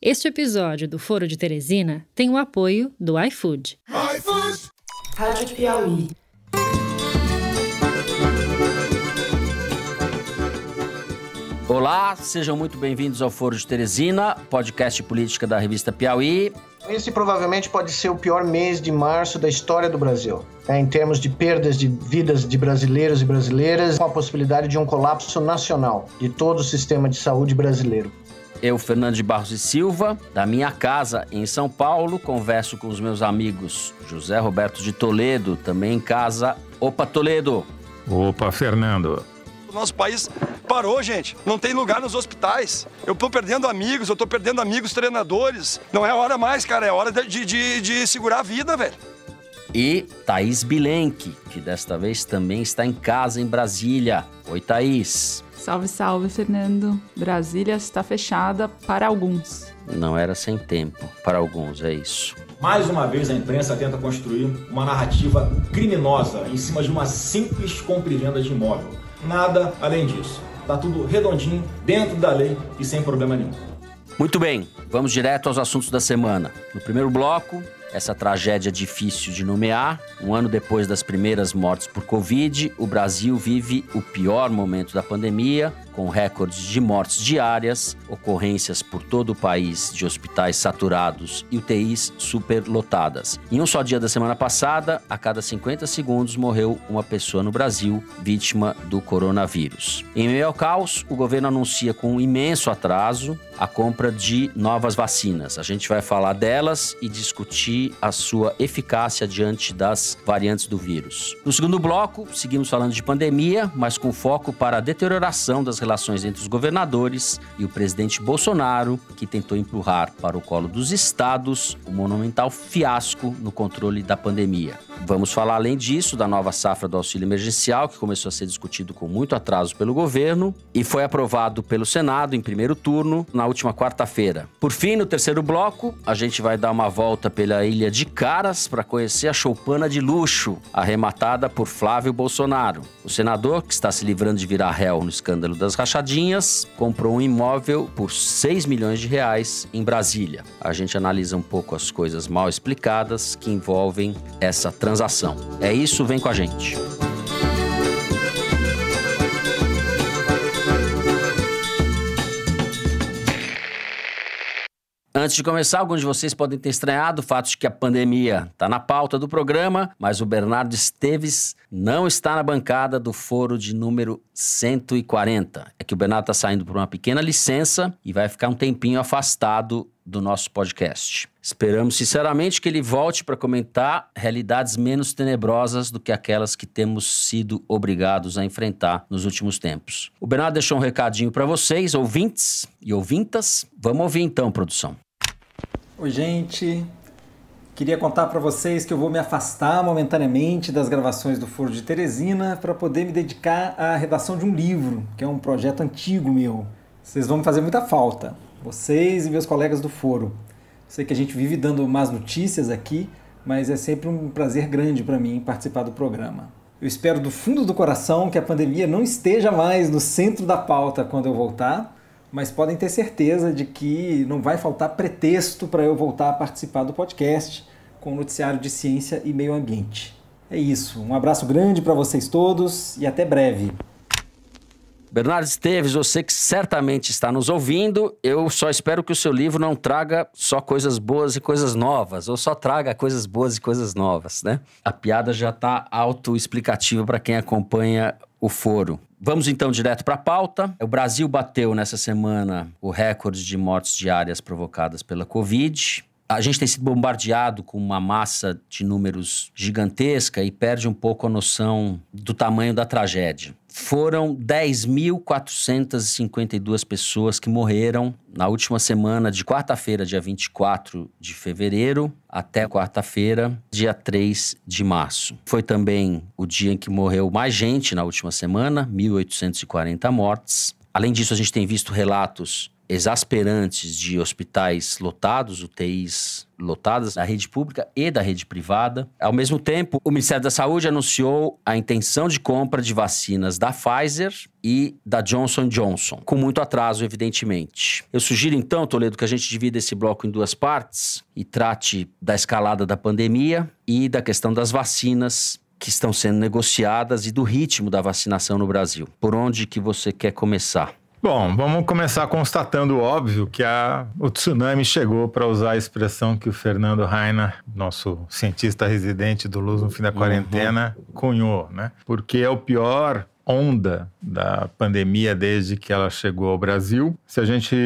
Este episódio do Foro de Teresina tem o apoio do iFood. iFood! Rádio Piauí. Olá, sejam muito bem-vindos ao Foro de Teresina, podcast política da revista Piauí. Esse provavelmente pode ser o pior mês de março da história do Brasil, né, em termos de perdas de vidas de brasileiros e brasileiras, com a possibilidade de um colapso nacional de todo o sistema de saúde brasileiro. Eu, Fernando de Barros e Silva, da minha casa em São Paulo, converso com os meus amigos José Roberto de Toledo, também em casa. Opa, Toledo! Opa, Fernando! O nosso país parou, gente. Não tem lugar nos hospitais. Eu tô perdendo amigos, eu tô perdendo amigos treinadores. Não é hora mais, cara. É hora de, de, de segurar a vida, velho. E Thaís Bilenque, que desta vez também está em casa em Brasília. Oi, Thaís. Salve, salve, Fernando. Brasília está fechada para alguns. Não era sem tempo, para alguns, é isso. Mais uma vez, a imprensa tenta construir uma narrativa criminosa em cima de uma simples compra e venda de imóvel. Nada além disso. Está tudo redondinho, dentro da lei e sem problema nenhum. Muito bem, vamos direto aos assuntos da semana. No primeiro bloco, essa tragédia difícil de nomear. Um ano depois das primeiras mortes por Covid, o Brasil vive o pior momento da pandemia com recordes de mortes diárias, ocorrências por todo o país de hospitais saturados e UTIs superlotadas. Em um só dia da semana passada, a cada 50 segundos morreu uma pessoa no Brasil vítima do coronavírus. Em meio ao caos, o governo anuncia com um imenso atraso a compra de novas vacinas. A gente vai falar delas e discutir a sua eficácia diante das variantes do vírus. No segundo bloco, seguimos falando de pandemia, mas com foco para a deterioração das relações relações entre os governadores e o presidente Bolsonaro, que tentou empurrar para o colo dos estados o monumental fiasco no controle da pandemia. Vamos falar, além disso, da nova safra do auxílio emergencial, que começou a ser discutido com muito atraso pelo governo e foi aprovado pelo Senado em primeiro turno na última quarta-feira. Por fim, no terceiro bloco, a gente vai dar uma volta pela ilha de Caras para conhecer a choupana de luxo, arrematada por Flávio Bolsonaro. O senador, que está se livrando de virar réu no escândalo das rachadinhas, comprou um imóvel por 6 milhões de reais em Brasília. A gente analisa um pouco as coisas mal explicadas que envolvem essa transação. É isso, vem com a gente. Antes de começar, alguns de vocês podem ter estranhado o fato de que a pandemia está na pauta do programa, mas o Bernardo Esteves não está na bancada do foro de número 140. É que o Bernardo está saindo por uma pequena licença e vai ficar um tempinho afastado do nosso podcast. Esperamos sinceramente que ele volte para comentar realidades menos tenebrosas do que aquelas que temos sido obrigados a enfrentar nos últimos tempos. O Bernardo deixou um recadinho para vocês, ouvintes e ouvintas. Vamos ouvir então, produção. Oi, gente. Queria contar para vocês que eu vou me afastar momentaneamente das gravações do Foro de Teresina para poder me dedicar à redação de um livro, que é um projeto antigo meu. Vocês vão me fazer muita falta, vocês e meus colegas do Foro. Sei que a gente vive dando más notícias aqui, mas é sempre um prazer grande para mim participar do programa. Eu espero do fundo do coração que a pandemia não esteja mais no centro da pauta quando eu voltar mas podem ter certeza de que não vai faltar pretexto para eu voltar a participar do podcast com o noticiário de ciência e meio ambiente. É isso. Um abraço grande para vocês todos e até breve. Bernardo Esteves, você que certamente está nos ouvindo, eu só espero que o seu livro não traga só coisas boas e coisas novas, ou só traga coisas boas e coisas novas, né? A piada já está autoexplicativa para quem acompanha o foro. Vamos então direto para a pauta. O Brasil bateu nessa semana o recorde de mortes diárias provocadas pela Covid a gente tem sido bombardeado com uma massa de números gigantesca e perde um pouco a noção do tamanho da tragédia. Foram 10.452 pessoas que morreram na última semana, de quarta-feira, dia 24 de fevereiro, até quarta-feira, dia 3 de março. Foi também o dia em que morreu mais gente na última semana, 1.840 mortes. Além disso, a gente tem visto relatos exasperantes de hospitais lotados, UTIs lotadas, da rede pública e da rede privada. Ao mesmo tempo, o Ministério da Saúde anunciou a intenção de compra de vacinas da Pfizer e da Johnson Johnson, com muito atraso, evidentemente. Eu sugiro então, Toledo, que a gente divida esse bloco em duas partes e trate da escalada da pandemia e da questão das vacinas que estão sendo negociadas e do ritmo da vacinação no Brasil. Por onde que você quer começar? Bom, vamos começar constatando o óbvio que a, o tsunami chegou, para usar a expressão que o Fernando Raina, nosso cientista residente do Luz no fim da uhum. quarentena, uhum. cunhou, né? Porque é o pior onda da pandemia desde que ela chegou ao Brasil. Se a gente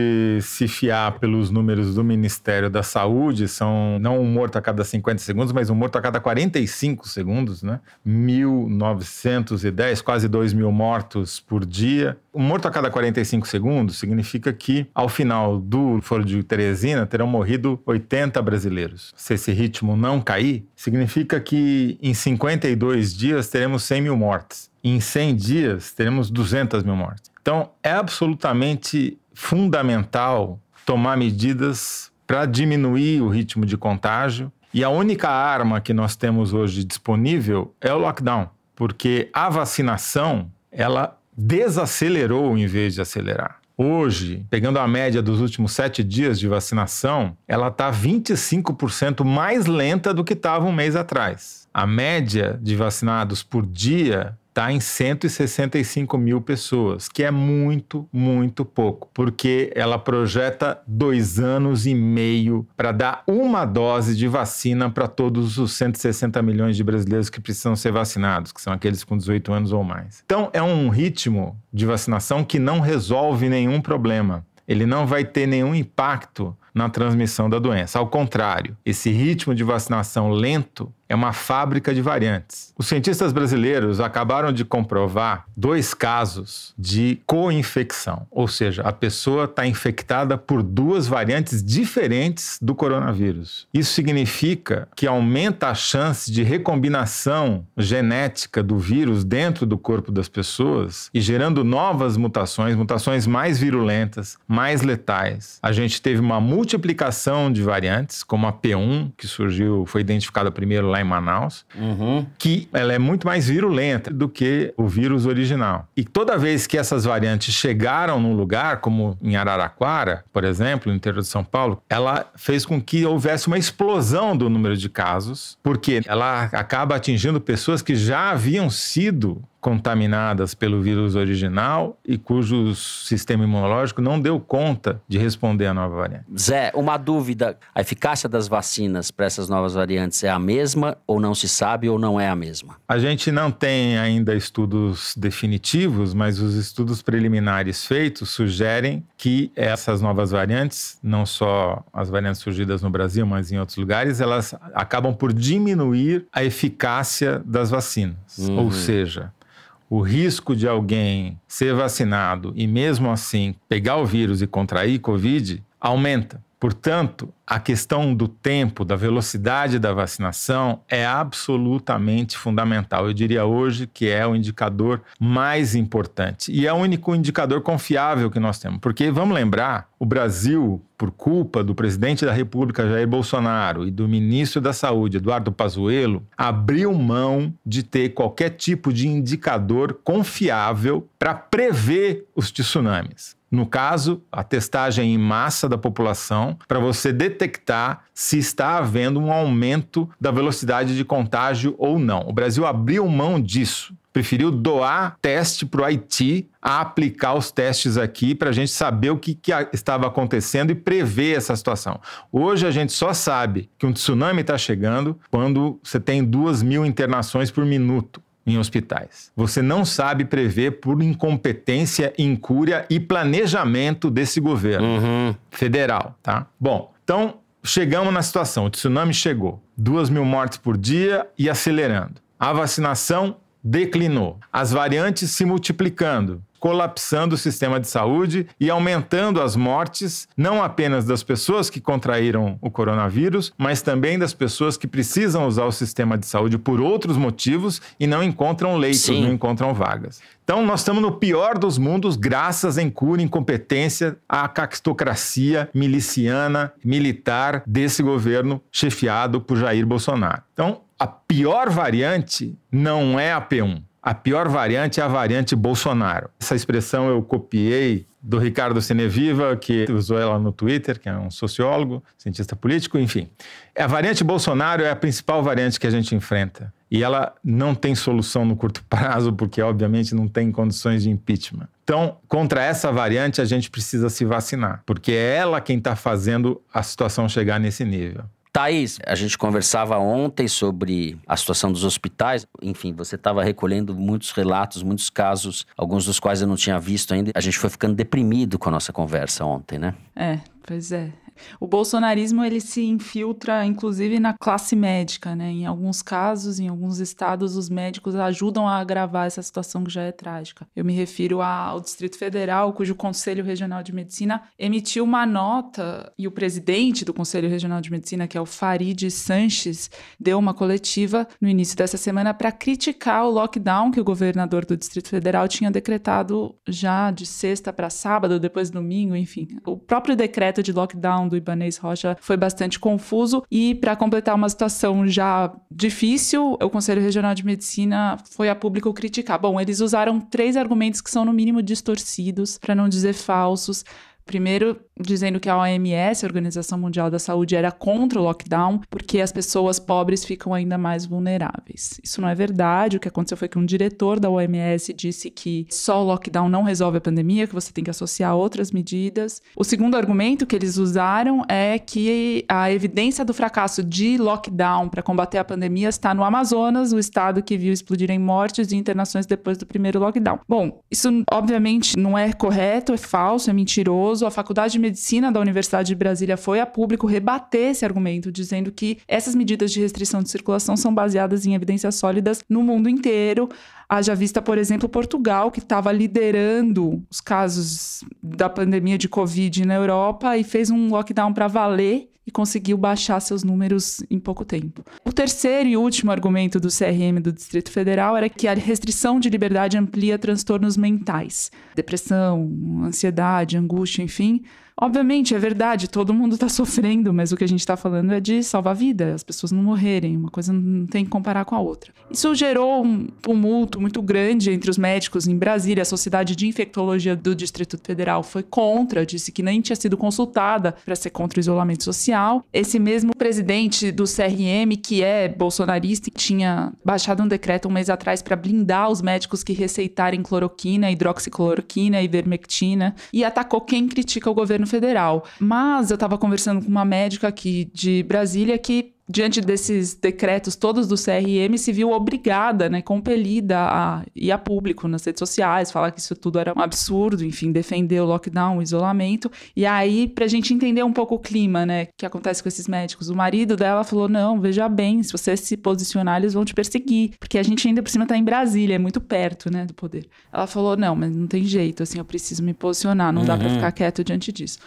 se fiar pelos números do Ministério da Saúde, são não um morto a cada 50 segundos, mas um morto a cada 45 segundos, né? 1.910, quase 2 mil mortos por dia. Um morto a cada 45 segundos significa que, ao final do Foro de Teresina, terão morrido 80 brasileiros. Se esse ritmo não cair, significa que em 52 dias teremos 100 mil mortes. Em 100 dias teremos menos 200 mil mortes. Então, é absolutamente fundamental tomar medidas para diminuir o ritmo de contágio. E a única arma que nós temos hoje disponível é o lockdown, porque a vacinação ela desacelerou em vez de acelerar. Hoje, pegando a média dos últimos sete dias de vacinação, ela está 25% mais lenta do que estava um mês atrás. A média de vacinados por dia está em 165 mil pessoas, que é muito, muito pouco, porque ela projeta dois anos e meio para dar uma dose de vacina para todos os 160 milhões de brasileiros que precisam ser vacinados, que são aqueles com 18 anos ou mais. Então, é um ritmo de vacinação que não resolve nenhum problema. Ele não vai ter nenhum impacto na transmissão da doença. Ao contrário, esse ritmo de vacinação lento é uma fábrica de variantes. Os cientistas brasileiros acabaram de comprovar dois casos de co-infecção, ou seja, a pessoa está infectada por duas variantes diferentes do coronavírus. Isso significa que aumenta a chance de recombinação genética do vírus dentro do corpo das pessoas e gerando novas mutações, mutações mais virulentas, mais letais. A gente teve uma multiplicação de variantes, como a P1, que surgiu, foi identificada primeiro lá em Manaus, uhum. que ela é muito mais virulenta do que o vírus original. E toda vez que essas variantes chegaram num lugar, como em Araraquara, por exemplo, no interior de São Paulo, ela fez com que houvesse uma explosão do número de casos, porque ela acaba atingindo pessoas que já haviam sido contaminadas pelo vírus original e cujo sistema imunológico não deu conta de responder à nova variante. Zé, uma dúvida: a eficácia das vacinas para essas novas variantes é a mesma ou não se sabe ou não é a mesma? A gente não tem ainda estudos definitivos, mas os estudos preliminares feitos sugerem que essas novas variantes, não só as variantes surgidas no Brasil, mas em outros lugares, elas acabam por diminuir a eficácia das vacinas. Uhum. Ou seja, o risco de alguém ser vacinado e mesmo assim pegar o vírus e contrair Covid aumenta. Portanto, a questão do tempo, da velocidade da vacinação é absolutamente fundamental. Eu diria hoje que é o indicador mais importante e é o único indicador confiável que nós temos, porque vamos lembrar, o Brasil, por culpa do presidente da República Jair Bolsonaro e do ministro da Saúde Eduardo Pazuello, abriu mão de ter qualquer tipo de indicador confiável para prever os tsunamis no caso, a testagem em massa da população, para você detectar se está havendo um aumento da velocidade de contágio ou não. O Brasil abriu mão disso preferiu doar teste para o Haiti a aplicar os testes aqui para a gente saber o que, que, estava acontecendo e prever essa situação. Hoje a gente só sabe que um tsunami está chegando quando você tem duas mil internações por minuto em hospitais. Você não sabe prever por incompetência, incúria e planejamento desse governo uhum. federal, tá? Bom, então chegamos na situação, o tsunami chegou, duas mil mortes por dia e acelerando. A vacinação declinou, as variantes se multiplicando, colapsando o sistema de saúde e aumentando as mortes, não apenas das pessoas que contraíram o coronavírus, mas também das pessoas que precisam usar o sistema de saúde por outros motivos e não encontram leitos, Sim. não encontram vagas. Então, nós estamos no pior dos mundos, graças em cura, incompetência, à cactocracia miliciana, militar desse governo chefiado por Jair Bolsonaro. Então, a pior variante não é a P1. A pior variante é a variante Bolsonaro. Essa expressão eu copiei do Ricardo Seneviva, que usou ela no Twitter, que é um sociólogo, cientista político, enfim. A variante Bolsonaro é a principal variante que a gente enfrenta. E ela não tem solução no curto prazo, porque, obviamente, não tem condições de impeachment. Então, contra essa variante, a gente precisa se vacinar, porque é ela quem está fazendo a situação chegar nesse nível. Thaís, a gente conversava ontem sobre a situação dos hospitais. Enfim, você estava recolhendo muitos relatos, muitos casos, alguns dos quais eu não tinha visto ainda. A gente foi ficando deprimido com a nossa conversa ontem, né? É, pois é. O bolsonarismo ele se infiltra inclusive na classe médica, né? Em alguns casos, em alguns estados, os médicos ajudam a agravar essa situação que já é trágica. Eu me refiro ao Distrito Federal, cujo Conselho Regional de Medicina emitiu uma nota e o presidente do Conselho Regional de Medicina, que é o Farid Sanches, deu uma coletiva no início dessa semana para criticar o lockdown que o governador do Distrito Federal tinha decretado já de sexta para sábado, depois domingo, enfim. O próprio decreto de lockdown Brown, do Ibanez Rocha, foi bastante confuso. E para completar uma situação já difícil, o Conselho Regional de Medicina foi a público criticar. Bom, eles usaram três argumentos que são, no mínimo, distorcidos, para não dizer falsos. Primeiro, dizendo que a OMS, a Organização Mundial da Saúde, era contra o lockdown porque as pessoas pobres ficam ainda mais vulneráveis. Isso não é verdade. O que aconteceu foi que um diretor da OMS disse que só o lockdown não resolve a pandemia, que você tem que associar outras medidas. O segundo argumento que eles usaram é que a evidência do fracasso de lockdown para combater a pandemia está no Amazonas, o estado que viu explodirem mortes e internações depois do primeiro lockdown. Bom, isso obviamente não é correto, é falso, é mentiroso. A faculdade de Medicina da Universidade de Brasília foi a público rebater esse argumento, dizendo que essas medidas de restrição de circulação são baseadas em evidências sólidas no mundo inteiro. Haja vista, por exemplo, Portugal, que estava liderando os casos da pandemia de Covid na Europa e fez um lockdown para valer e conseguiu baixar seus números em pouco tempo. O terceiro e último argumento do CRM do Distrito Federal era que a restrição de liberdade amplia transtornos mentais, depressão, ansiedade, angústia, enfim, Obviamente, é verdade, todo mundo está sofrendo, mas o que a gente está falando é de salvar a vida, as pessoas não morrerem, uma coisa não tem que comparar com a outra. Isso gerou um tumulto muito grande entre os médicos em Brasília. A Sociedade de Infectologia do Distrito Federal foi contra, disse que nem tinha sido consultada para ser contra o isolamento social. Esse mesmo presidente do CRM, que é bolsonarista, tinha baixado um decreto um mês atrás para blindar os médicos que receitarem cloroquina, hidroxicloroquina, ivermectina, e atacou quem critica o governo governo federal. Mas eu estava conversando com uma médica aqui de Brasília que diante desses decretos todos do CRM, se viu obrigada, né, compelida a ir a público nas redes sociais, falar que isso tudo era um absurdo, enfim, defender o lockdown, o isolamento. E aí, para a gente entender um pouco o clima, né, que acontece com esses médicos, o marido dela falou: não, veja bem, se você se posicionar, eles vão te perseguir, porque a gente ainda por cima está em Brasília, é muito perto, né, do poder. Ela falou: não, mas não tem jeito, assim, eu preciso me posicionar, não uhum. dá para ficar quieto diante disso.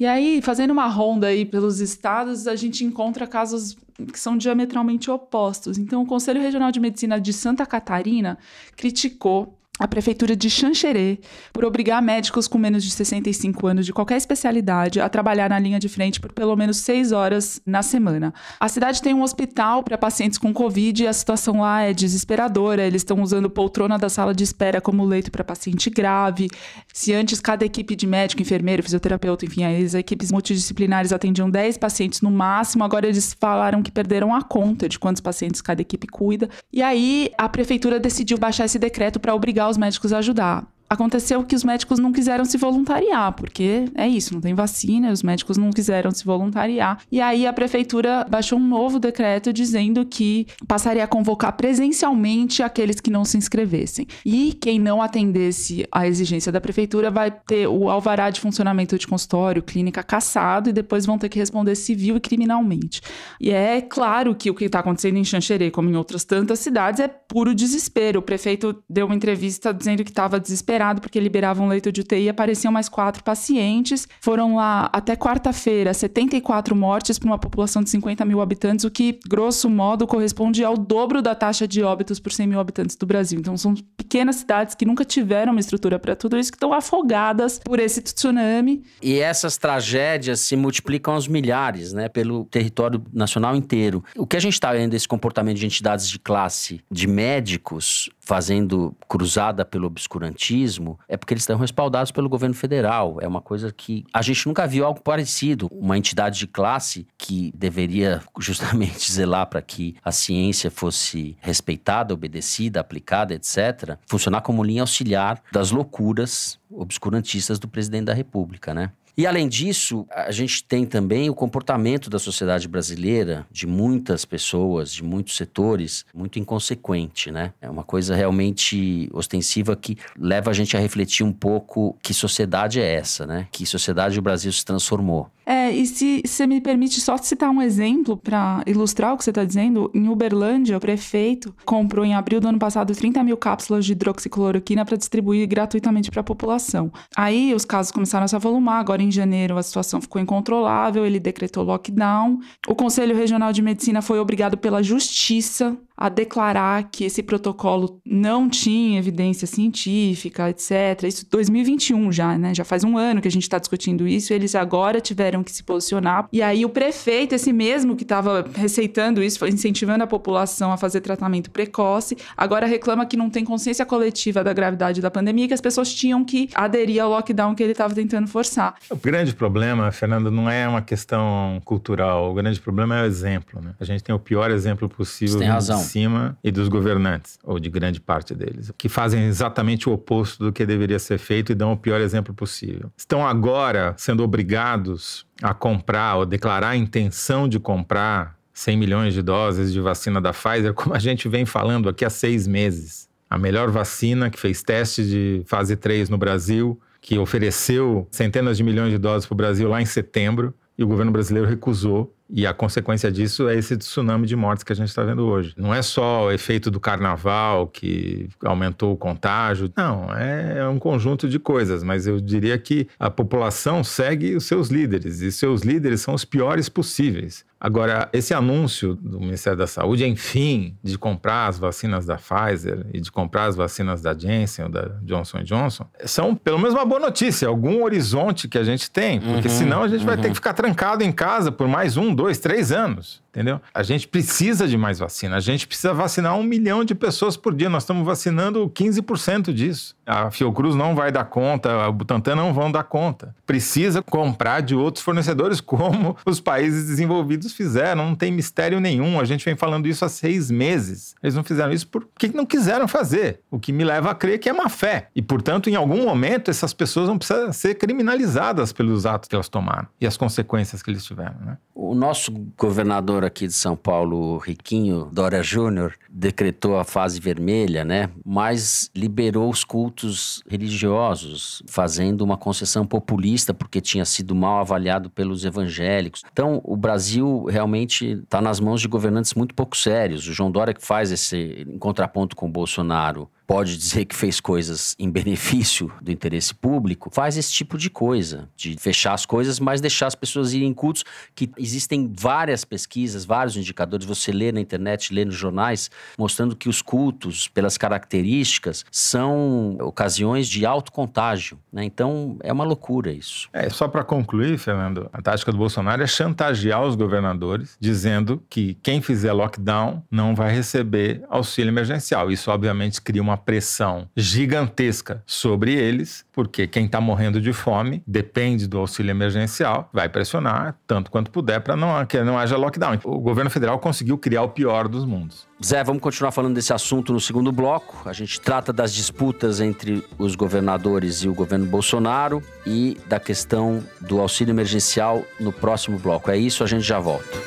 E aí, fazendo uma ronda aí pelos estados, a gente encontra casos que são diametralmente opostos. Então, o Conselho Regional de Medicina de Santa Catarina criticou a prefeitura de Xanxerê por obrigar médicos com menos de 65 anos de qualquer especialidade a trabalhar na linha de frente por pelo menos seis horas na semana. A cidade tem um hospital para pacientes com Covid e a situação lá é desesperadora. Eles estão usando poltrona da sala de espera como leito para paciente grave. Se antes cada equipe de médico, enfermeiro, fisioterapeuta, enfim, as equipes multidisciplinares atendiam 10 pacientes no máximo, agora eles falaram que perderam a conta de quantos pacientes cada equipe cuida. E aí a prefeitura decidiu baixar esse decreto para obrigar os médicos ajudar aconteceu que os médicos não quiseram se voluntariar, porque é isso, não tem vacina, os médicos não quiseram se voluntariar. E aí a prefeitura baixou um novo decreto dizendo que passaria a convocar presencialmente aqueles que não se inscrevessem. E quem não atendesse à exigência da prefeitura vai ter o alvará de funcionamento de consultório, clínica caçado e depois vão ter que responder civil e criminalmente. E é claro que o que está acontecendo em Xanxerê, como em outras tantas cidades, é puro desespero. O prefeito deu uma entrevista dizendo que estava desesperado porque liberavam um leito de UTI, apareciam mais quatro pacientes. Foram lá até quarta-feira 74 mortes para uma população de 50 mil habitantes, o que, grosso modo, corresponde ao dobro da taxa de óbitos por 100 mil habitantes do Brasil. Então, são pequenas cidades que nunca tiveram uma estrutura para tudo isso, que estão afogadas por esse tsunami. E essas tragédias se multiplicam aos milhares, né, pelo território nacional inteiro. O que a gente está vendo desse comportamento de entidades de classe, de médicos, fazendo cruzada pelo obscurantismo, é porque eles estão respaldados pelo governo federal. É uma coisa que a gente nunca viu algo parecido. Uma entidade de classe que deveria justamente zelar para que a ciência fosse respeitada, obedecida, aplicada, etc., funcionar como linha auxiliar das loucuras obscurantistas do presidente da República, né? E além disso, a gente tem também o comportamento da sociedade brasileira, de muitas pessoas, de muitos setores, muito inconsequente, né? É uma coisa realmente ostensiva que leva a gente a refletir um pouco que sociedade é essa, né? Que sociedade o Brasil se transformou. É, e se você me permite só citar um exemplo para ilustrar o que você está dizendo, em Uberlândia, o prefeito comprou em abril do ano passado 30 mil cápsulas de hidroxicloroquina para distribuir gratuitamente para a população. Aí os casos começaram a se avolumar, agora em janeiro a situação ficou incontrolável, ele decretou lockdown. O Conselho Regional de Medicina foi obrigado pela justiça a declarar que esse protocolo não tinha evidência científica, etc. Isso 2021 já, né? Já faz um ano que a gente está discutindo isso. Eles agora tiveram que se posicionar. E aí o prefeito, esse mesmo que estava receitando isso, incentivando a população a fazer tratamento precoce, agora reclama que não tem consciência coletiva da gravidade da pandemia, que as pessoas tinham que aderir ao lockdown que ele estava tentando forçar. O grande problema, Fernando, não é uma questão cultural. O grande problema é o exemplo, né? A gente tem o pior exemplo possível. Você tem razão cima e dos governantes, ou de grande parte deles, que fazem exatamente o oposto do que deveria ser feito e dão o pior exemplo possível. Estão agora sendo obrigados a comprar ou declarar a intenção de comprar 100 milhões de doses de vacina da Pfizer, como a gente vem falando aqui há seis meses. A melhor vacina que fez teste de fase 3 no Brasil, que ofereceu centenas de milhões de doses para o Brasil lá em setembro, e o governo brasileiro recusou e a consequência disso é esse tsunami de mortes que a gente está vendo hoje. Não é só o efeito do carnaval que aumentou o contágio. Não, é, é um conjunto de coisas. Mas eu diria que a população segue os seus líderes. E seus líderes são os piores possíveis. Agora, esse anúncio do Ministério da Saúde, enfim, de comprar as vacinas da Pfizer e de comprar as vacinas da Jensen ou da Johnson Johnson, são pelo menos uma boa notícia, algum horizonte que a gente tem, porque uhum, senão a gente uhum. vai ter uhum. que ficar trancado em casa por mais um, dois, três anos entendeu? A gente precisa de mais vacina, a gente precisa vacinar um milhão de pessoas por dia, nós estamos vacinando 15% disso. A Fiocruz não vai dar conta, A Butantan não vão dar conta. Precisa comprar de outros fornecedores, como os países desenvolvidos fizeram, não tem mistério nenhum, a gente vem falando isso há seis meses. Eles não fizeram isso porque não quiseram fazer, o que me leva a crer que é má fé. E, portanto, em algum momento, essas pessoas vão precisar ser criminalizadas pelos atos que elas tomaram e as consequências que eles tiveram. Né? O nosso governador aqui de São Paulo, Riquinho Dória Júnior, decretou a fase vermelha, né? Mas liberou os cultos religiosos, fazendo uma concessão populista porque tinha sido mal avaliado pelos evangélicos. Então, o Brasil realmente está nas mãos de governantes muito pouco sérios. O João Dória que faz esse contraponto com o Bolsonaro pode dizer que fez coisas em benefício do interesse público, faz esse tipo de coisa, de fechar as coisas, mas deixar as pessoas irem em cultos, que existem várias pesquisas, vários indicadores, você lê na internet, lê nos jornais, mostrando que os cultos, pelas características, são ocasiões de alto contágio, né? Então, é uma loucura isso. É, só para concluir, Fernando, a tática do Bolsonaro é chantagear os governadores, dizendo que quem fizer lockdown não vai receber auxílio emergencial. Isso, obviamente, cria uma pressão gigantesca sobre eles, porque quem está morrendo de fome depende do auxílio emergencial, vai pressionar tanto quanto puder para não, que não haja lockdown. O governo federal conseguiu criar o pior dos mundos. Zé, vamos continuar falando desse assunto no segundo bloco. A gente trata das disputas entre os governadores e o governo Bolsonaro e da questão do auxílio emergencial no próximo bloco. É isso, a gente já volta.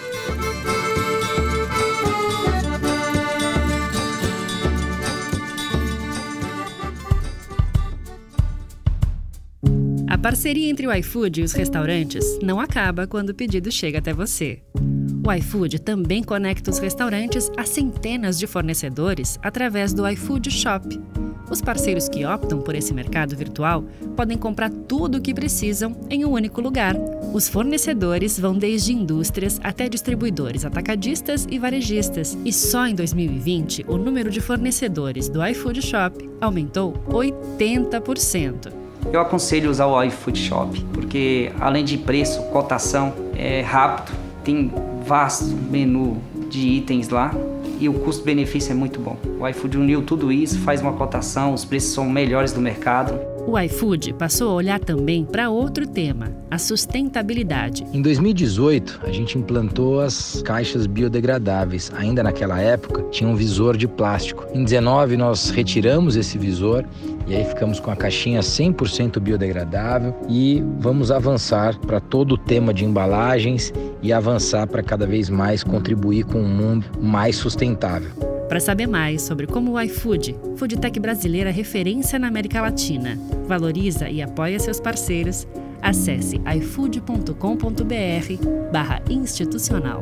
parceria entre o iFood e os restaurantes não acaba quando o pedido chega até você. O iFood também conecta os restaurantes a centenas de fornecedores através do iFood Shop. Os parceiros que optam por esse mercado virtual podem comprar tudo o que precisam em um único lugar. Os fornecedores vão desde indústrias até distribuidores atacadistas e varejistas, e só em 2020 o número de fornecedores do iFood Shop aumentou 80%. Eu aconselho usar o iFood Shop, porque além de preço, cotação, é rápido, tem vasto menu de itens lá e o custo-benefício é muito bom. O iFood uniu tudo isso, faz uma cotação, os preços são melhores do mercado. O iFood passou a olhar também para outro tema, a sustentabilidade. Em 2018, a gente implantou as caixas biodegradáveis. Ainda naquela época, tinha um visor de plástico. Em 19, nós retiramos esse visor e aí ficamos com a caixinha 100% biodegradável e vamos avançar para todo o tema de embalagens e avançar para cada vez mais contribuir com um mundo mais sustentável. Para saber mais sobre como o iFood, foodtech brasileira referência na América Latina, valoriza e apoia seus parceiros, acesse ifood.com.br/barra institucional.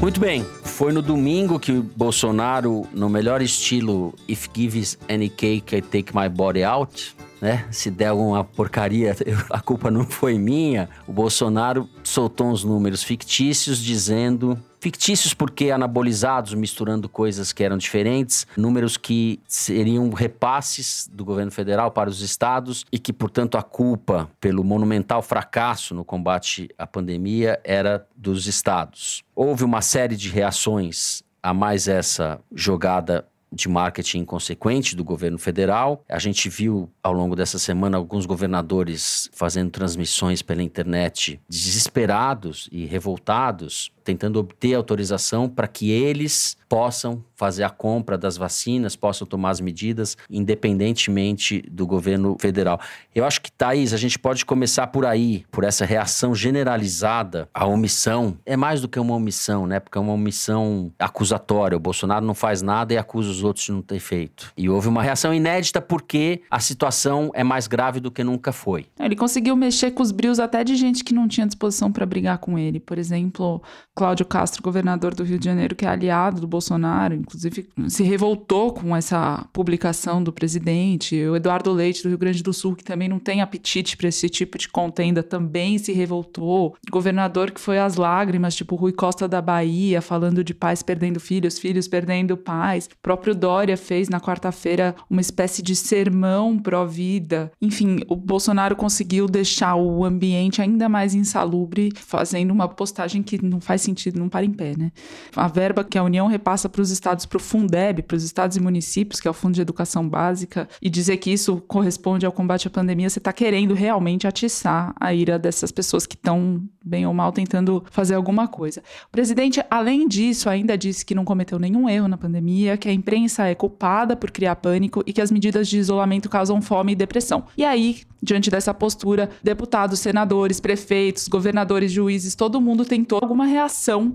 Muito bem, foi no domingo que o Bolsonaro, no melhor estilo If Gives Any Cake, I Take My Body Out, né? Se der alguma porcaria, a culpa não foi minha. O Bolsonaro soltou uns números fictícios dizendo fictícios porque anabolizados, misturando coisas que eram diferentes, números que seriam repasses do governo federal para os estados e que, portanto, a culpa pelo monumental fracasso no combate à pandemia era dos estados. Houve uma série de reações a mais essa jogada de marketing inconsequente do governo federal. A gente viu ao longo dessa semana alguns governadores fazendo transmissões pela internet desesperados e revoltados tentando obter autorização para que eles possam fazer a compra das vacinas, possam tomar as medidas, independentemente do governo federal. Eu acho que, Thaís, a gente pode começar por aí, por essa reação generalizada à omissão. É mais do que uma omissão, né? Porque é uma omissão acusatória. O Bolsonaro não faz nada e acusa os outros de não ter feito. E houve uma reação inédita porque a situação é mais grave do que nunca foi. É, ele conseguiu mexer com os brios até de gente que não tinha disposição para brigar com ele. Por exemplo, Cláudio Castro, governador do Rio de Janeiro, que é aliado do Bolsonaro, inclusive se revoltou com essa publicação do presidente. O Eduardo Leite, do Rio Grande do Sul, que também não tem apetite para esse tipo de contenda, também se revoltou. Governador que foi às lágrimas, tipo Rui Costa da Bahia, falando de pais perdendo filhos, filhos perdendo pais. O próprio Dória fez na quarta-feira uma espécie de sermão pró-vida. Enfim, o Bolsonaro conseguiu deixar o ambiente ainda mais insalubre, fazendo uma postagem que não faz faz sentido, não para em pé, né? A verba que a União repassa para os estados, para o Fundeb, para os estados e municípios, que é o Fundo de Educação Básica, e dizer que isso corresponde ao combate à pandemia, você está querendo realmente atiçar a ira dessas pessoas que estão, bem ou mal, tentando fazer alguma coisa. O presidente, além disso, ainda disse que não cometeu nenhum erro na pandemia, que a imprensa é culpada por criar pânico e que as medidas de isolamento causam fome e depressão. E aí, diante dessa postura, deputados, senadores, prefeitos, governadores, juízes, todo mundo tentou alguma reação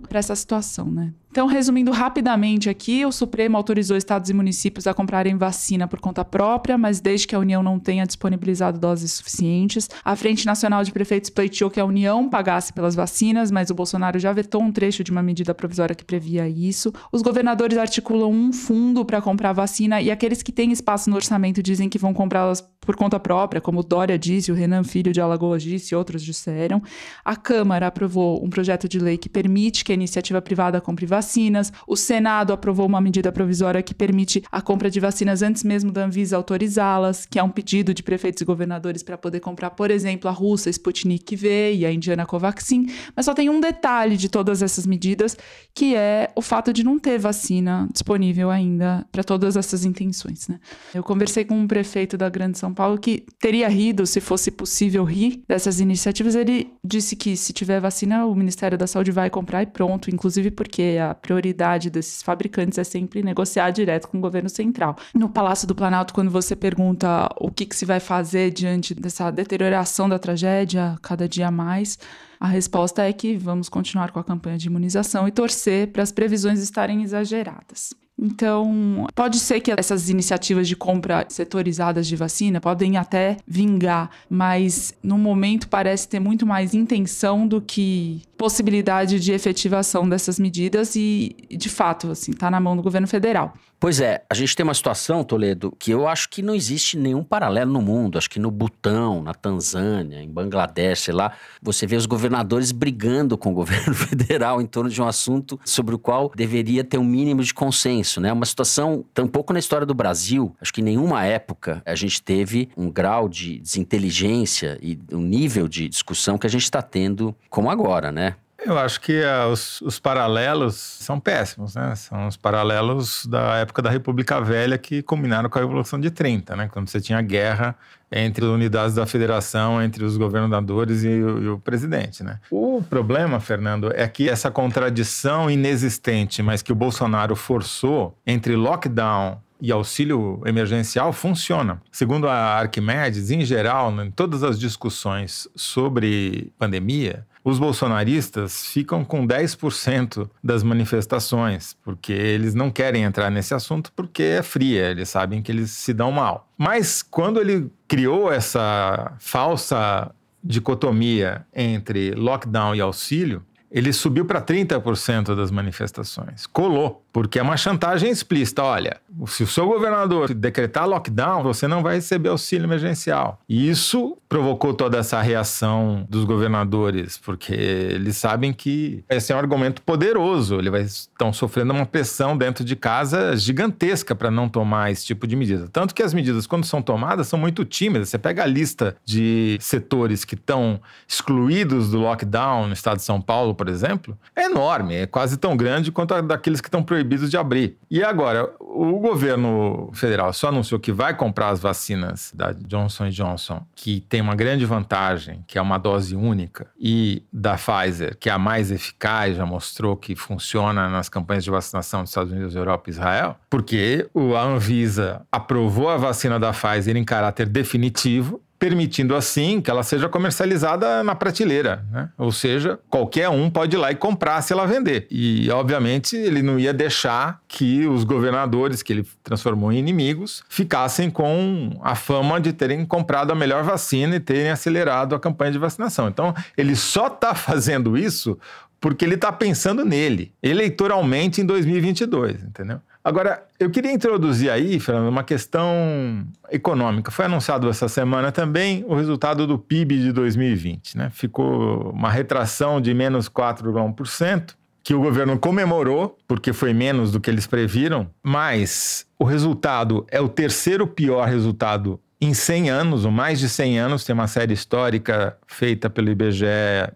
para essa situação, né? Então, resumindo rapidamente aqui, o Supremo autorizou estados e municípios a comprarem vacina por conta própria, mas desde que a União não tenha disponibilizado doses suficientes. A Frente Nacional de Prefeitos pleiteou que a União pagasse pelas vacinas, mas o Bolsonaro já vetou um trecho de uma medida provisória que previa isso. Os governadores articulam um fundo para comprar vacina e aqueles que têm espaço no orçamento dizem que vão comprá-las por conta própria, como Dória disse, o Renan Filho de Alagoas disse e outros disseram. A Câmara aprovou um projeto de lei que permite que a iniciativa privada compre vacina vacinas. O Senado aprovou uma medida provisória que permite a compra de vacinas antes mesmo da Anvisa autorizá-las, que é um pedido de prefeitos e governadores para poder comprar, por exemplo, a russa Sputnik V e a indiana Covaxin. Mas só tem um detalhe de todas essas medidas, que é o fato de não ter vacina disponível ainda para todas essas intenções. Né? Eu conversei com um prefeito da Grande São Paulo que teria rido se fosse possível rir dessas iniciativas. Ele disse que se tiver vacina, o Ministério da Saúde vai comprar e pronto, inclusive porque a a prioridade desses fabricantes é sempre negociar direto com o governo central. No Palácio do Planalto, quando você pergunta o que, que se vai fazer diante dessa deterioração da tragédia cada dia mais, a resposta é que vamos continuar com a campanha de imunização e torcer para as previsões estarem exageradas. Então, pode ser que essas iniciativas de compra setorizadas de vacina podem até vingar, mas no momento parece ter muito mais intenção do que possibilidade de efetivação dessas medidas e, de fato, assim, está na mão do governo federal. Pois é, a gente tem uma situação, Toledo, que eu acho que não existe nenhum paralelo no mundo. Acho que no Butão, na Tanzânia, em Bangladesh, sei lá, você vê os governadores brigando com o governo federal em torno de um assunto sobre o qual deveria ter um mínimo de consenso, né? Uma situação, tampouco na história do Brasil, acho que em nenhuma época a gente teve um grau de desinteligência e um nível de discussão que a gente está tendo como agora, né? Eu acho que uh, os, os, paralelos são péssimos, né? São os paralelos da época da República Velha que combinaram com a Revolução de 30, né? Quando você tinha guerra entre unidades da federação, entre os governadores e o, e o presidente, né? O problema, Fernando, é que essa contradição inexistente, mas que o Bolsonaro forçou entre lockdown e auxílio emergencial funciona. Segundo a Arquimedes, em geral, em todas as discussões sobre pandemia, os bolsonaristas ficam com 10% das manifestações, porque eles não querem entrar nesse assunto porque é fria, eles sabem que eles se dão mal. Mas quando ele criou essa falsa dicotomia entre lockdown e auxílio, ele subiu para 30% das manifestações. Colou, porque é uma chantagem explícita. Olha, se o seu governador decretar lockdown, você não vai receber auxílio emergencial. E isso provocou toda essa reação dos governadores, porque eles sabem que esse é um argumento poderoso. Eles estão sofrendo uma pressão dentro de casa gigantesca para não tomar esse tipo de medida. Tanto que as medidas, quando são tomadas, são muito tímidas. Você pega a lista de setores que estão excluídos do lockdown no estado de São Paulo, por exemplo, é enorme, é quase tão grande quanto a daqueles que estão proibidos de abrir. E agora, o governo federal só anunciou que vai comprar as vacinas da Johnson Johnson, que tem uma grande vantagem, que é uma dose única, e da Pfizer, que é a mais eficaz, já mostrou que funciona nas campanhas de vacinação dos Estados Unidos, Europa e Israel, porque a Anvisa aprovou a vacina da Pfizer em caráter definitivo permitindo assim que ela seja comercializada na prateleira, né? Ou seja, qualquer um pode ir lá e comprar se ela vender. E, obviamente, ele não ia deixar que os governadores, que ele transformou em inimigos, ficassem com a fama de terem comprado a melhor vacina e terem acelerado a campanha de vacinação. Então, ele só está fazendo isso porque ele está pensando nele, eleitoralmente em 2022, entendeu? Agora, eu queria introduzir aí, Fernando, uma questão econômica. Foi anunciado essa semana também o resultado do PIB de 2020. Né? Ficou uma retração de menos 4,1%, que o governo comemorou, porque foi menos do que eles previram, mas o resultado é o terceiro pior resultado em 100 anos, ou mais de 100 anos, tem uma série histórica feita pelo IBGE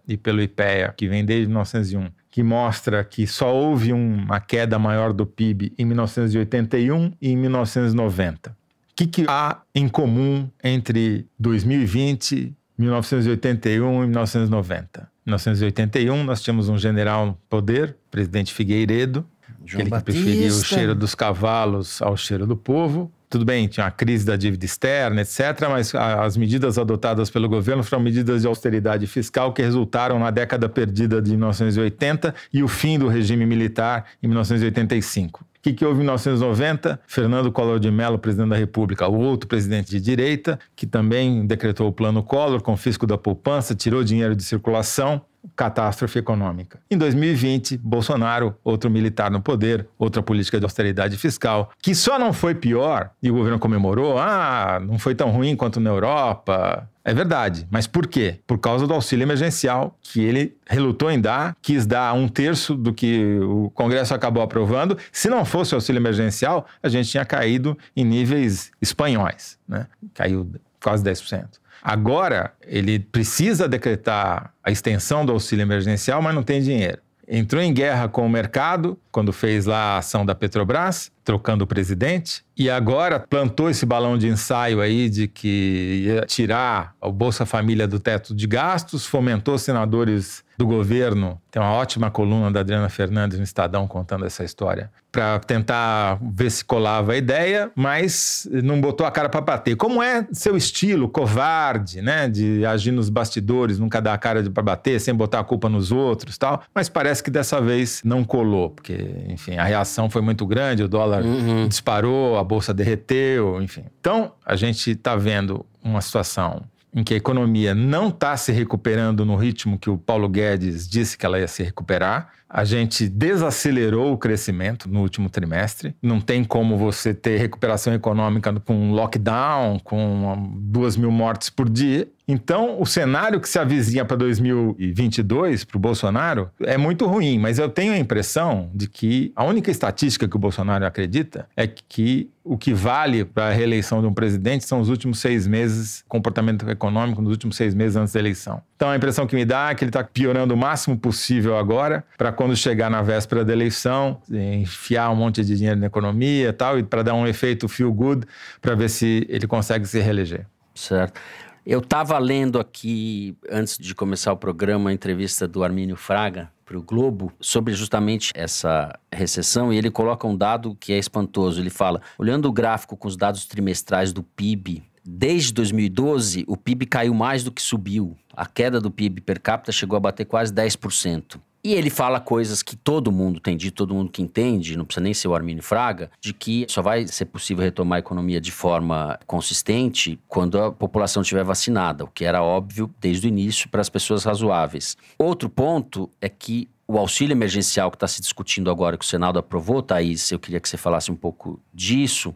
e pelo IPEA, que vem desde 1901 que mostra que só houve uma queda maior do PIB em 1981 e em 1990. O que, que há em comum entre 2020, 1981 e 1990? Em 1981, nós tínhamos um general no poder, presidente Figueiredo, João aquele Batista. que preferia o cheiro dos cavalos ao cheiro do povo tudo bem, tinha a crise da dívida externa, etc., mas a, as medidas adotadas pelo governo foram medidas de austeridade fiscal que resultaram na década perdida de 1980 e o fim do regime militar em 1985. O que, que, houve em 1990? Fernando Collor de Mello, presidente da República, o outro presidente de direita, que também decretou o Plano Collor, confisco da poupança, tirou dinheiro de circulação, catástrofe econômica. Em 2020, Bolsonaro, outro militar no poder, outra política de austeridade fiscal, que só não foi pior, e o governo comemorou, ah, não foi tão ruim quanto na Europa. É verdade, mas por quê? Por causa do auxílio emergencial, que ele relutou em dar, quis dar um terço do que o Congresso acabou aprovando. Se não fosse o auxílio emergencial, a gente tinha caído em níveis espanhóis, né? Caiu quase 10%. Agora, ele precisa decretar a extensão do auxílio emergencial, mas não tem dinheiro. Entrou em guerra com o mercado, quando fez lá a ação da Petrobras, trocando o presidente, e agora plantou esse balão de ensaio aí de que ia tirar o Bolsa Família do teto de gastos, fomentou senadores do governo, tem uma ótima coluna da Adriana Fernandes no Estadão contando essa história, para tentar ver se colava a ideia, mas não botou a cara para bater. Como é seu estilo covarde, né, de agir nos bastidores, nunca dar a cara para bater, sem botar a culpa nos outros, tal, mas parece que dessa vez não colou, porque, enfim, a reação foi muito grande, o dólar uhum. disparou, a bolsa derreteu, enfim. Então, a gente está vendo uma situação em que a economia não está se recuperando no ritmo que o Paulo Guedes disse que ela ia se recuperar, a gente desacelerou o crescimento no último trimestre. Não tem como você ter recuperação econômica com lockdown, com duas mil mortes por dia. Então, o cenário que se avizinha para 2022 para o Bolsonaro é muito ruim, mas eu tenho a impressão de que a única estatística que o Bolsonaro acredita é que o que vale para a reeleição de um presidente são os últimos seis meses, comportamento econômico nos últimos seis meses antes da eleição. Então a impressão que me dá é que ele está piorando o máximo possível agora, para quando chegar na véspera da eleição, enfiar um monte de dinheiro na economia e tal, e para dar um efeito feel good, para ver se ele consegue se reeleger. Certo. Eu estava lendo aqui, antes de começar o programa, a entrevista do Armínio Fraga para o Globo sobre justamente essa recessão e ele coloca um dado que é espantoso. Ele fala: olhando o gráfico com os dados trimestrais do PIB Desde 2012, o PIB caiu mais do que subiu. A queda do PIB per capita chegou a bater quase 10%. E ele fala coisas que todo mundo tem dito, todo mundo que entende, não precisa nem ser o Armínio Fraga, de que só vai ser possível retomar a economia de forma consistente quando a população estiver vacinada, o que era óbvio desde o início para as pessoas razoáveis. Outro ponto é que o auxílio emergencial que está se discutindo agora, que o Senado aprovou, Thaís, eu queria que você falasse um pouco disso,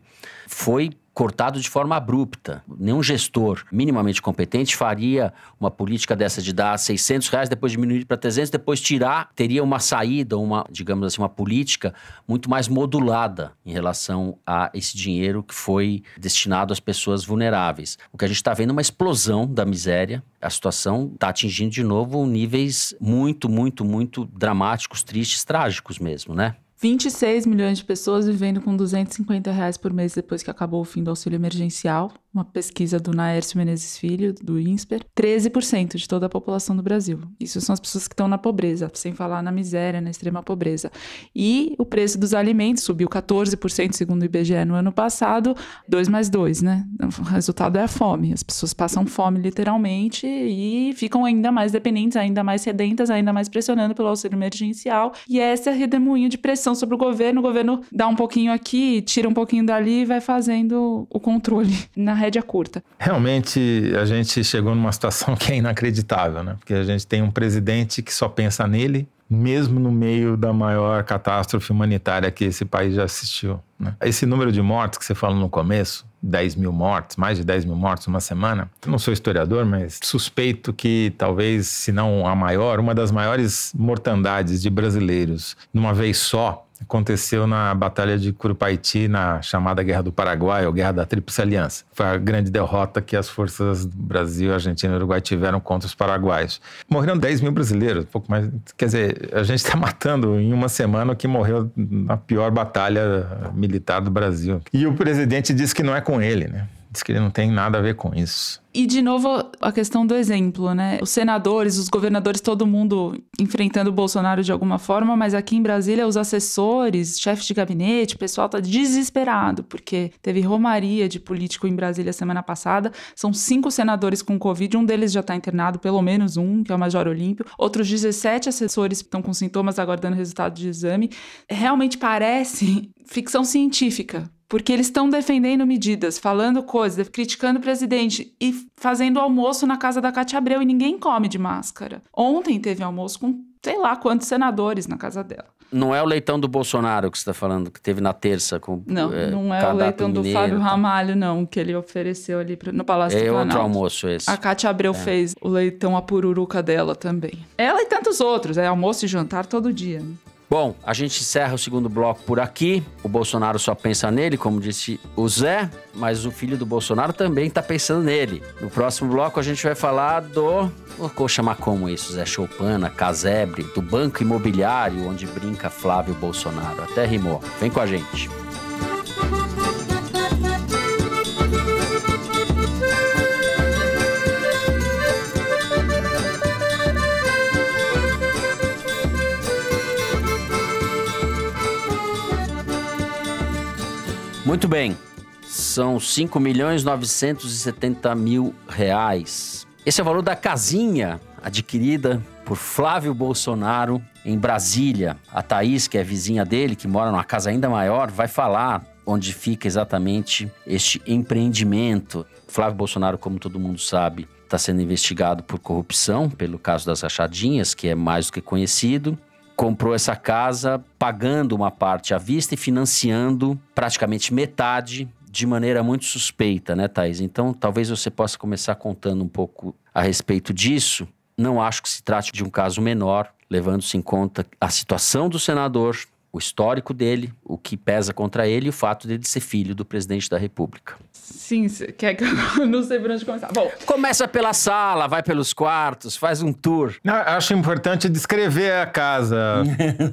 foi cortado de forma abrupta. Nenhum gestor minimamente competente faria uma política dessa de dar 600 reais, depois diminuir para 300, depois tirar. Teria uma saída, uma, digamos assim, uma política muito mais modulada em relação a esse dinheiro que foi destinado às pessoas vulneráveis. O que a gente está vendo é uma explosão da miséria. A situação está atingindo de novo níveis muito, muito, muito dramáticos, tristes, trágicos mesmo, né? 26 milhões de pessoas vivendo com 250 reais por mês depois que acabou o fim do auxílio emergencial, uma pesquisa do Naércio Menezes Filho, do INSPER, 13% de toda a população do Brasil. Isso são as pessoas que estão na pobreza, sem falar na miséria, na extrema pobreza. E o preço dos alimentos subiu 14%, segundo o IBGE, no ano passado, 2 mais 2, né? O resultado é a fome. As pessoas passam fome, literalmente, e ficam ainda mais dependentes, ainda mais sedentas, ainda mais pressionando pelo auxílio emergencial. E esse é redemoinho de pressão sobre o governo, o governo dá um pouquinho aqui, tira um pouquinho dali e vai fazendo o controle na rédea curta. Realmente, a gente chegou numa situação que é inacreditável, né? Porque a gente tem um presidente que só pensa nele, mesmo no meio da maior catástrofe humanitária que esse país já assistiu. Né? Esse número de mortes que você falou no começo, 10 mil mortes, mais de 10 mil mortes uma semana, eu não sou historiador, mas suspeito que talvez, se não a maior, uma das maiores mortandades de brasileiros numa vez só aconteceu na Batalha de Curupaiti, na chamada Guerra do Paraguai, ou Guerra da Tríplice Aliança. Foi a grande derrota que as forças do Brasil, Argentina e Uruguai tiveram contra os paraguaios. Morreram 10 mil brasileiros, um pouco mais. Quer dizer, a gente está matando em uma semana o que morreu na pior batalha militar do Brasil. E o presidente disse que não é com ele, né? diz que ele não tem nada a ver com isso. E de novo a questão do exemplo, né? Os senadores, os governadores, todo mundo enfrentando o Bolsonaro de alguma forma, mas aqui em Brasília os assessores, chefes de gabinete, o pessoal tá desesperado, porque teve romaria de político em Brasília semana passada. São cinco senadores com Covid, um deles já tá internado, pelo menos um, que é o Major Olímpio. Outros 17 assessores estão com sintomas aguardando resultado de exame. Realmente parece ficção científica porque eles estão defendendo medidas, falando coisas, criticando o presidente e fazendo almoço na casa da Cátia Abreu e ninguém come de máscara. Ontem teve almoço com sei lá quantos senadores na casa dela. Não é o leitão do Bolsonaro que você está falando, que teve na terça com Não, é, não é o leitão do mineiro, Fábio tá. Ramalho, não, que ele ofereceu ali pra, no Palácio é do Planalto. É outro almoço esse. A Cátia Abreu é. fez o leitão a pururuca dela também. Ela e tantos outros, é almoço e jantar todo dia. Né? Bom, a gente encerra o segundo bloco por aqui. O Bolsonaro só pensa nele, como disse o Zé, mas o filho do Bolsonaro também está pensando nele. No próximo bloco a gente vai falar do. Vou chamar como isso, Zé Choupana, Casebre, do Banco Imobiliário, onde brinca Flávio Bolsonaro. Até rimou. Vem com a gente. Muito bem. São 5 milhões 970 mil reais. Esse é o valor da casinha adquirida por Flávio Bolsonaro em Brasília. A Thaís, que é vizinha dele, que mora numa casa ainda maior, vai falar onde fica exatamente este empreendimento. Flávio Bolsonaro, como todo mundo sabe, está sendo investigado por corrupção, pelo caso das rachadinhas, que é mais do que conhecido comprou essa casa pagando uma parte à vista e financiando praticamente metade de maneira muito suspeita, né, Thaís? Então, talvez você possa começar contando um pouco a respeito disso. Não acho que se trate de um caso menor, levando-se em conta a situação do senador, o histórico dele, o que pesa contra ele e o fato dele ser filho do presidente da República. Sim, quer que eu não sei por onde começar. Bom, começa pela sala, vai pelos quartos, faz um tour. Não, acho importante descrever a casa.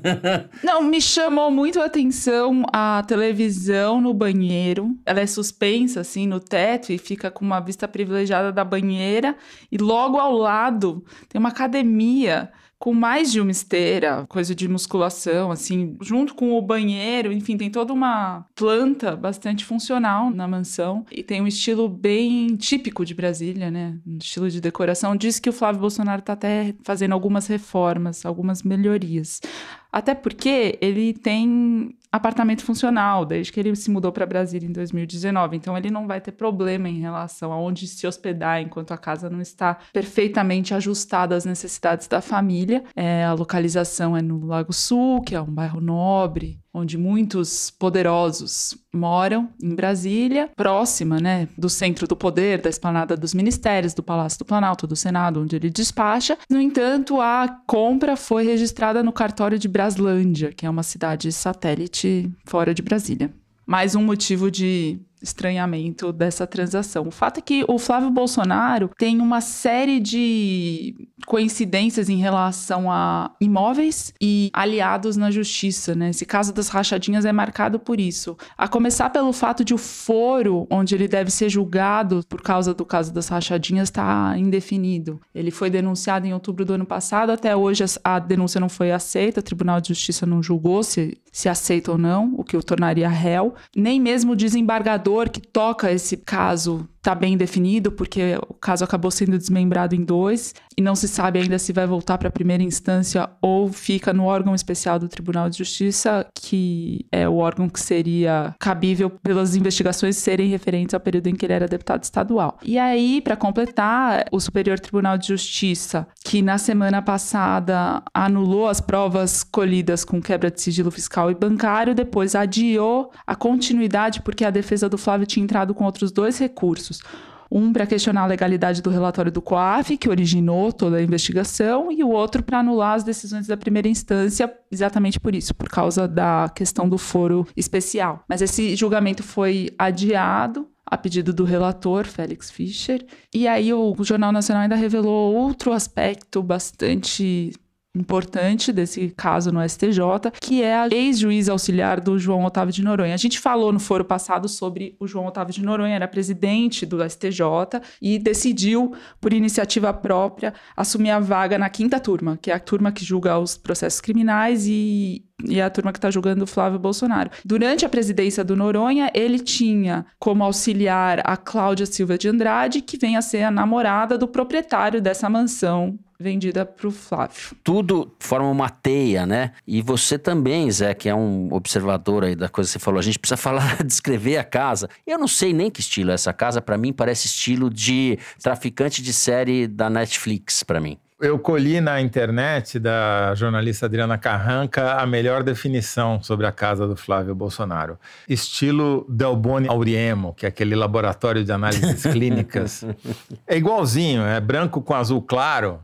não, me chamou muito a atenção a televisão no banheiro. Ela é suspensa assim no teto e fica com uma vista privilegiada da banheira e logo ao lado tem uma academia com mais de uma esteira, coisa de musculação, assim, junto com o banheiro, enfim, tem toda uma planta bastante funcional na mansão e tem um estilo bem típico de Brasília, né? Um estilo de decoração. Diz que o Flávio Bolsonaro está até fazendo algumas reformas, algumas melhorias. Até porque ele tem apartamento funcional, desde que ele se mudou para Brasília em 2019. Então ele não vai ter problema em relação a onde se hospedar enquanto a casa não está perfeitamente ajustada às necessidades da família. É, a localização é no Lago Sul, que é um bairro nobre onde muitos poderosos moram em Brasília, próxima, né, do centro do poder, da esplanada dos ministérios, do Palácio do Planalto, do Senado, onde ele despacha. No entanto, a compra foi registrada no cartório de Braslândia, que é uma cidade satélite fora de Brasília. Mais um motivo de estranhamento dessa transação. O fato é que o Flávio Bolsonaro tem uma série de coincidências em relação a imóveis e aliados na justiça, né? Esse caso das rachadinhas é marcado por isso. A começar pelo fato de o foro onde ele deve ser julgado por causa do caso das rachadinhas está indefinido. Ele foi denunciado em outubro do ano passado, até hoje a denúncia não foi aceita, o Tribunal de Justiça não julgou se se aceita ou não, o que o tornaria réu. Nem mesmo o desembargador que toca esse caso está bem definido, porque o caso acabou sendo desmembrado em dois e não se sabe ainda se vai voltar para a primeira instância ou fica no órgão especial do Tribunal de Justiça, que é o órgão que seria cabível pelas investigações serem referentes ao período em que ele era deputado estadual. E aí, para completar, o Superior Tribunal de Justiça, que na semana passada anulou as provas colhidas com quebra de sigilo fiscal e bancário, depois adiou a continuidade porque a defesa do Flávio tinha entrado com outros dois recursos recursos. Um para questionar a legalidade do relatório do COAF, que originou toda a investigação, e o outro para anular as decisões da primeira instância, exatamente por isso, por causa da questão do foro especial. Mas esse julgamento foi adiado a pedido do relator, Félix Fischer. E aí o Jornal Nacional ainda revelou outro aspecto bastante importante desse caso no STJ, que é a ex-juiz auxiliar do João Otávio de Noronha. A gente falou no foro passado sobre o João Otávio de Noronha, era presidente do STJ e decidiu, por iniciativa própria, assumir a vaga na quinta turma, que é a turma que julga os processos criminais e e a turma que está julgando o Flávio Bolsonaro. Durante a presidência do Noronha, ele tinha como auxiliar a Cláudia Silva de Andrade, que vem a ser a namorada do proprietário dessa mansão vendida para o Flávio. Tudo forma uma teia, né? E você também, Zé, que é um observador aí da coisa que você falou, a gente precisa falar, descrever a casa. Eu não sei nem que estilo é essa casa, para mim parece estilo de traficante de série da Netflix, para mim. Eu colhi na internet da jornalista Adriana Carranca a melhor definição sobre a casa do Flávio Bolsonaro. Estilo Delboni Auriemo, que é aquele laboratório de análises clínicas. é igualzinho, é branco com azul claro,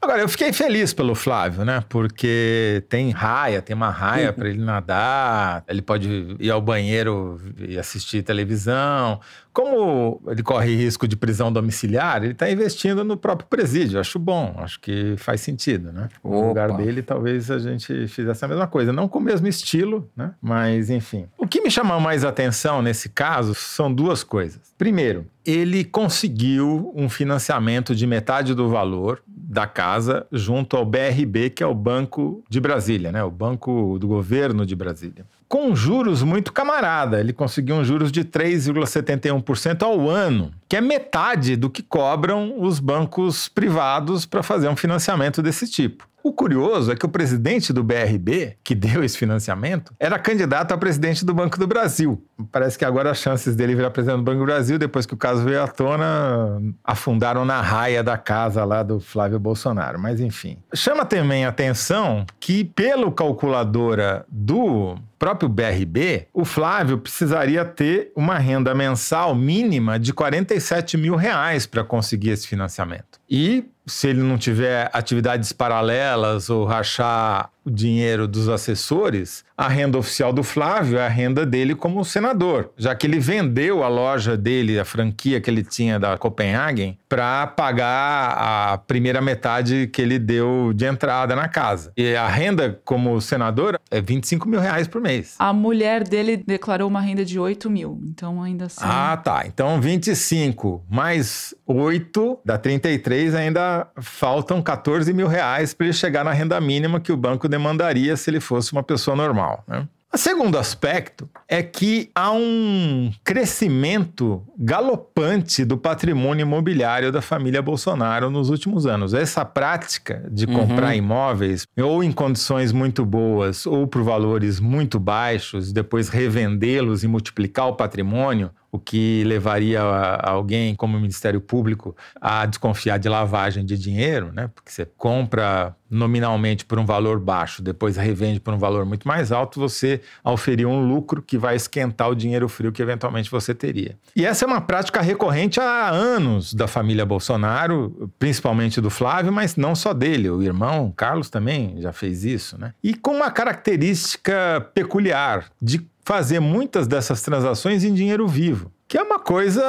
Agora, eu fiquei feliz pelo Flávio, né? Porque tem raia, tem uma raia uhum. para ele nadar, ele pode ir ao banheiro e assistir televisão. Como ele corre risco de prisão domiciliar, ele está investindo no próprio presídio. Acho bom, acho que faz sentido, né? Opa. O lugar dele, talvez a gente fizesse a mesma coisa. Não com o mesmo estilo, né? Mas, enfim. O que me chama mais atenção nesse caso são duas coisas. Primeiro, ele conseguiu um financiamento de metade do valor da casa junto ao BRB, que é o Banco de Brasília, né? O Banco do Governo de Brasília. Com juros muito camarada, ele conseguiu um juros de 3,71% ao ano, que é metade do que cobram os bancos privados para fazer um financiamento desse tipo. O curioso é que o presidente do BRB, que deu esse financiamento, era candidato a presidente do Banco do Brasil. Parece que agora as chances dele virar presidente do Banco do Brasil, depois que o caso veio à tona, afundaram na raia da casa lá do Flávio Bolsonaro. Mas enfim. Chama também atenção que, pelo calculadora do próprio BRB, o Flávio precisaria ter uma renda mensal mínima de 47 mil reais para conseguir esse financiamento. E se ele não tiver atividades paralelas ou rachar o dinheiro dos assessores, a renda oficial do Flávio é a renda dele como senador, já que ele vendeu a loja dele, a franquia que ele tinha da Copenhagen, para pagar a primeira metade que ele deu de entrada na casa. E a renda como senador é 25 mil reais por mês. A mulher dele declarou uma renda de 8 mil, então ainda assim. Ah, tá. Então 25 mais 8 dá 33, ainda faltam 14 mil reais para ele chegar na renda mínima que o banco demandaria se ele fosse uma pessoa normal. Né? O segundo aspecto é que há um crescimento galopante do patrimônio imobiliário da família Bolsonaro nos últimos anos. Essa prática de uhum. comprar uhum. imóveis ou em condições muito boas ou por valores muito baixos, depois revendê-los e multiplicar o patrimônio, o que levaria a, alguém como o Ministério Público a desconfiar de lavagem de dinheiro, né? Porque você compra nominalmente por um valor baixo, depois revende por um valor muito mais alto, você oferece um lucro que vai esquentar o dinheiro frio que eventualmente você teria. E essa é uma prática recorrente há anos da família Bolsonaro, principalmente do Flávio, mas não só dele, o irmão Carlos também já fez isso, né? E com uma característica peculiar de fazer muitas dessas transações em dinheiro vivo, que é uma coisa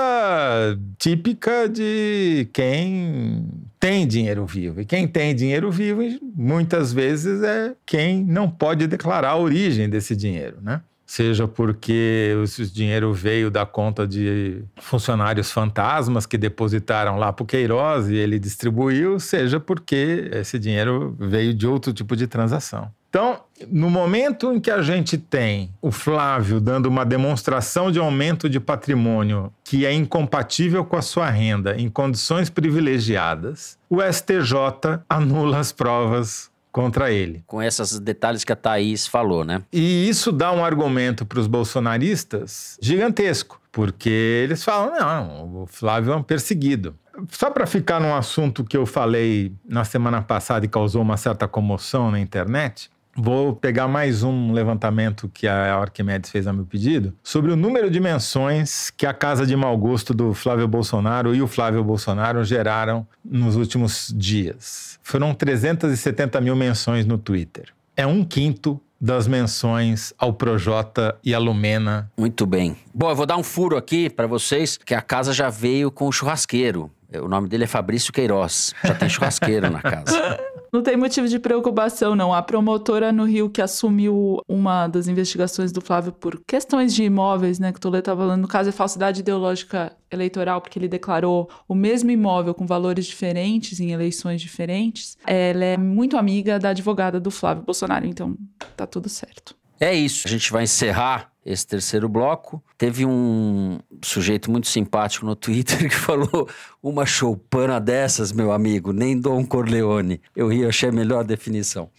típica de quem tem dinheiro vivo. E quem tem dinheiro vivo, muitas vezes, é quem não pode declarar a origem desse dinheiro, né? seja porque esse dinheiro veio da conta de funcionários fantasmas que depositaram lá para o Queiroz e ele distribuiu, seja porque esse dinheiro veio de outro tipo de transação. Então, no momento em que a gente tem o Flávio dando uma demonstração de aumento de patrimônio que é incompatível com a sua renda em condições privilegiadas, o STJ anula as provas contra ele. Com esses detalhes que a Thaís falou, né? E isso dá um argumento para os bolsonaristas gigantesco, porque eles falam: não, o Flávio é um perseguido. Só para ficar num assunto que eu falei na semana passada e causou uma certa comoção na internet, Vou pegar mais um levantamento que a Arquimedes fez a meu pedido sobre o número de menções que a casa de mau gosto do Flávio Bolsonaro e o Flávio Bolsonaro geraram nos últimos dias. Foram 370 mil menções no Twitter. É um quinto das menções ao Projota e a Lumena. Muito bem. Bom, eu vou dar um furo aqui para vocês, que a casa já veio com o churrasqueiro. O nome dele é Fabrício Queiroz. Já tem churrasqueiro na casa. Não tem motivo de preocupação, não. A promotora no Rio que assumiu uma das investigações do Flávio por questões de imóveis, né, que o Toledo tá falando, no caso é falsidade ideológica eleitoral, porque ele declarou o mesmo imóvel com valores diferentes em eleições diferentes. Ela é muito amiga da advogada do Flávio Bolsonaro, então tá tudo certo. É isso. A gente vai encerrar esse terceiro bloco. Teve um sujeito muito simpático no Twitter que falou: uma choupana dessas, meu amigo, nem Dom Corleone. Eu ri, achei a melhor definição.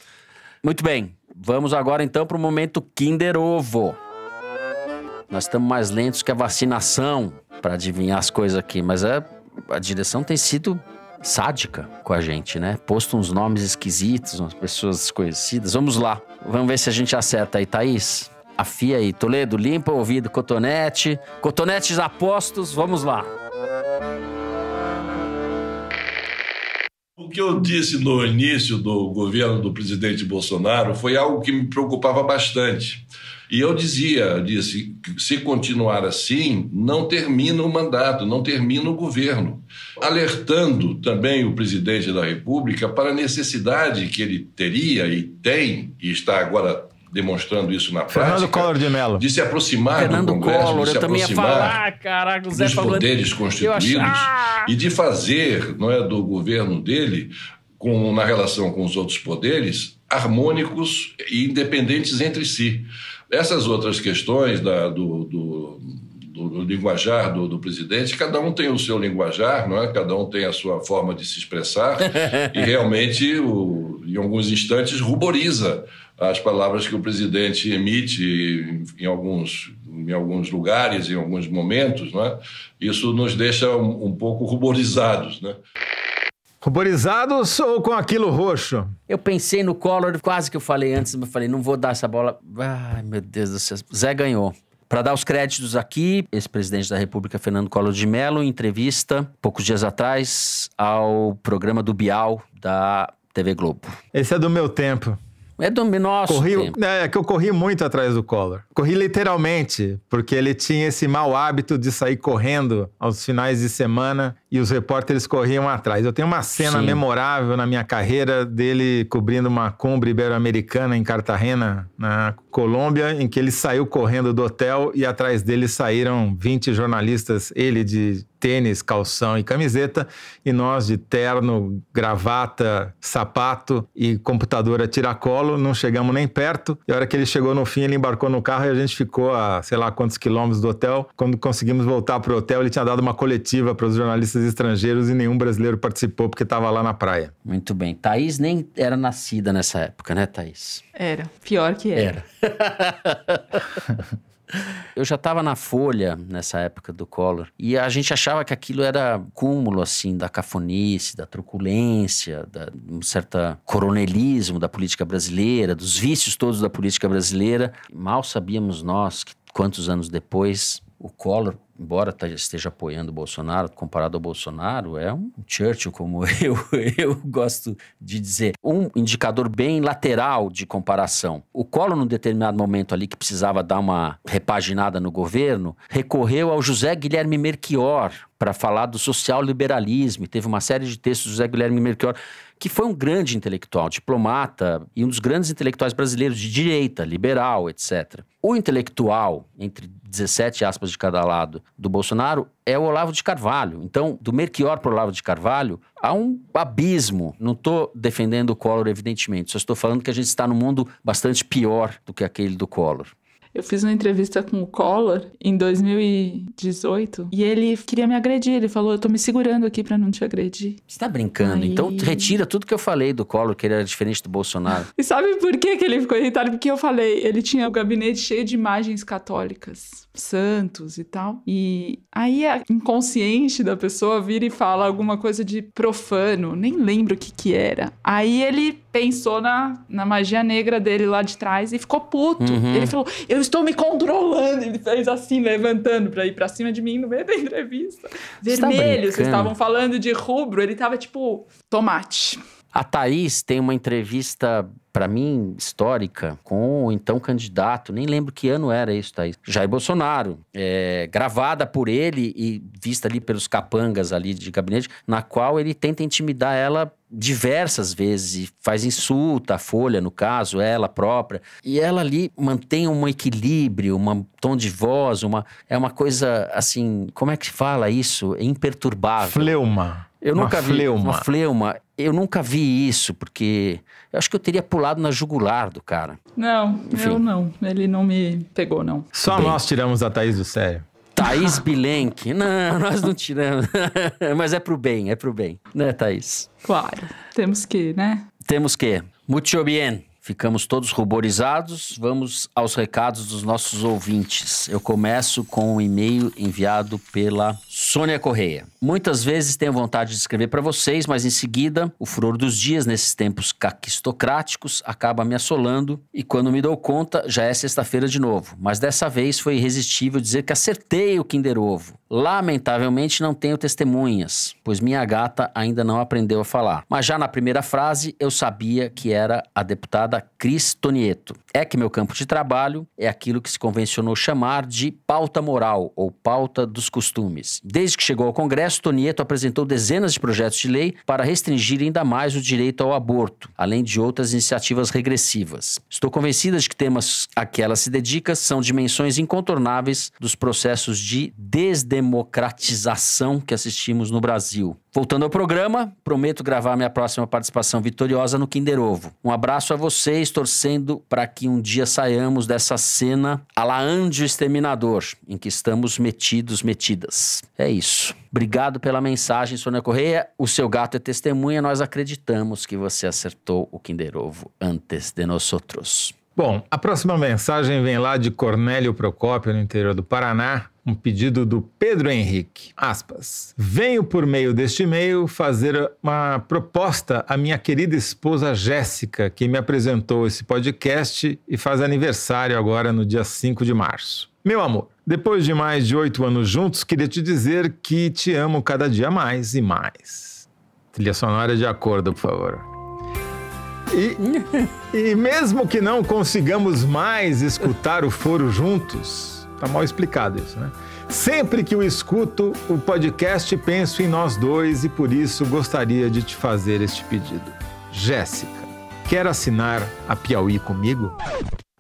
Muito bem, vamos agora então para o momento Kinder Ovo. Nós estamos mais lentos que a vacinação para adivinhar as coisas aqui, mas a, é, a direção tem sido sádica com a gente, né? Posto uns nomes esquisitos, umas pessoas desconhecidas. Vamos lá, vamos ver se a gente acerta aí, Thaís. Afia aí. Toledo, limpa o ouvido, cotonete. Cotonetes apostos, vamos lá. O que eu disse no início do governo do presidente Bolsonaro foi algo que me preocupava bastante. E eu dizia, disse, se continuar assim, não termina o mandato, não termina o governo. Alertando também o presidente da República para a necessidade que ele teria e tem, e está agora demonstrando isso na prática. Fernando Collor de Mello. De se aproximar Fernando do Congresso, Collor, de se aproximar falar, caraca, dos poderes constituídos ah! e de fazer não é, do governo dele, com, na relação com os outros poderes, harmônicos e independentes entre si. Essas outras questões da, do, do do, linguajar do, do, presidente, cada um tem o seu linguajar, não é? cada um tem a sua forma de se expressar, e realmente, o, em alguns instantes, ruboriza as palavras que o presidente emite em alguns, em alguns lugares, em alguns momentos, né? isso nos deixa um, um pouco ruborizados. Né? Ruborizados ou com aquilo roxo? Eu pensei no Collor, quase que eu falei antes, mas falei, não vou dar essa bola. Ai, meu Deus do céu. Zé ganhou. Para dar os créditos aqui, ex-presidente da República, Fernando Collor de Mello, em entrevista, poucos dias atrás, ao programa do Bial da TV Globo. Esse é do meu tempo. É do nosso corri, tempo. É, é que eu corri muito atrás do Collor. Corri literalmente, porque ele tinha esse mau hábito de sair correndo aos finais de semana e os repórteres corriam atrás. Eu tenho uma cena Sim. memorável na minha carreira dele cobrindo uma cumbre ibero-americana em Cartagena, na Colômbia, em que ele saiu correndo do hotel e atrás dele saíram 20 jornalistas, ele de tênis, calção e camiseta, e nós de terno, gravata, sapato e computadora tiracolo, não chegamos nem perto. E a hora que ele chegou no fim, ele embarcou no carro e a gente ficou a sei lá quantos quilômetros do hotel. Quando conseguimos voltar para o hotel, ele tinha dado uma coletiva para os jornalistas artistas estrangeiros e nenhum brasileiro participou porque estava lá na praia. Muito bem. Thaís nem era nascida nessa época, né, Thaís? Era. Pior que era. Era. Eu já estava na Folha nessa época do Collor e a gente achava que aquilo era cúmulo assim da cafonice, da truculência, da um certo coronelismo da política brasileira, dos vícios todos da política brasileira. Mal sabíamos nós que quantos anos depois o Collor, embora esteja apoiando o Bolsonaro, comparado ao Bolsonaro, é um Churchill, como eu, eu gosto de dizer. Um indicador bem lateral de comparação. O Collor, num determinado momento ali que precisava dar uma repaginada no governo, recorreu ao José Guilherme Merquior para falar do social-liberalismo. Teve uma série de textos do José Guilherme Merquior que foi um grande intelectual, diplomata e um dos grandes intelectuais brasileiros de direita, liberal, etc. O intelectual, entre 17 aspas de cada lado, do Bolsonaro é o Olavo de Carvalho. Então, do Merquior para o Olavo de Carvalho, há um abismo. Não estou defendendo o Collor, evidentemente, só estou falando que a gente está num mundo bastante pior do que aquele do Collor. Eu fiz uma entrevista com o Collor em 2018 e ele queria me agredir. Ele falou: Eu tô me segurando aqui para não te agredir. Você tá brincando? Então, aí... Então retira tudo que eu falei do Collor, que ele era diferente do Bolsonaro. E sabe por que, que ele ficou irritado? Porque eu falei: ele tinha o um gabinete cheio de imagens católicas, santos e tal. E aí a inconsciente da pessoa vira e fala alguma coisa de profano, nem lembro o que que era. Aí ele pensou na, na magia negra dele lá de trás e ficou puto. Uhum. Ele falou: Eu eu estou me controlando. Ele fez assim, levantando pra ir pra cima de mim no meio da entrevista. Vermelho, tá vocês estavam falando de rubro, ele tava tipo tomate. A Thaís tem uma entrevista, para mim, histórica, com o então candidato, nem lembro que ano era isso, Thaís. Jair Bolsonaro, é, gravada por ele e vista ali pelos capangas ali de gabinete, na qual ele tenta intimidar ela diversas vezes, faz insulta à Folha, no caso, ela própria. E ela ali mantém um equilíbrio, um tom de voz, uma, é uma coisa assim, como é que se fala isso? É imperturbável. Fleuma. Eu uma nunca vi fleuma. uma fleuma eu nunca vi isso, porque eu acho que eu teria pulado na jugular do cara. Não, Enfim. eu não. Ele não me pegou, não. Só Bem. nós tiramos a Thaís do sério. Thaís Bilenque. Não, nós não tiramos. Mas é pro bem, é pro bem. Né, Thaís? Claro. Temos que, né? Temos que. Muito bem. Ficamos todos ruborizados. Vamos aos recados dos nossos ouvintes. Eu começo com um e-mail enviado pela Sônia Correia. Muitas vezes tenho vontade de escrever para vocês, mas em seguida, o furor dos dias nesses tempos caquistocráticos acaba me assolando e quando me dou conta, já é sexta-feira de novo. Mas dessa vez foi irresistível dizer que acertei o Kinder Ovo. Lamentavelmente não tenho testemunhas, pois minha gata ainda não aprendeu a falar. Mas já na primeira frase eu sabia que era a deputada jornalista Cris Tonieto. É que meu campo de trabalho é aquilo que se convencionou chamar de pauta moral ou pauta dos costumes. Desde que chegou ao Congresso, Tonieto apresentou dezenas de projetos de lei para restringir ainda mais o direito ao aborto, além de outras iniciativas regressivas. Estou convencida de que temas a que ela se dedica são dimensões incontornáveis dos processos de desdemocratização que assistimos no Brasil. Voltando ao programa, prometo gravar minha próxima participação vitoriosa no Kinder Ovo. Um abraço a vocês, torcendo para que um dia saiamos dessa cena a la Anjo Exterminador, em que estamos metidos, metidas. É isso. Obrigado pela mensagem, Sônia Correia. O seu gato é testemunha, nós acreditamos que você acertou o Kinder Ovo antes de nós outros. Bom, a próxima mensagem vem lá de Cornélio Procópio, no interior do Paraná um pedido do Pedro Henrique. Aspas. Venho por meio deste e-mail fazer uma proposta à minha querida esposa Jéssica, que me apresentou esse podcast e faz aniversário agora no dia 5 de março. Meu amor, depois de mais de oito anos juntos, queria te dizer que te amo cada dia mais e mais. Trilha sonora de acordo, por favor. E, e mesmo que não consigamos mais escutar o foro juntos, Tá mal explicado isso, né? Sempre que eu escuto o podcast, penso em nós dois e por isso gostaria de te fazer este pedido. Jéssica, quer assinar a Piauí comigo?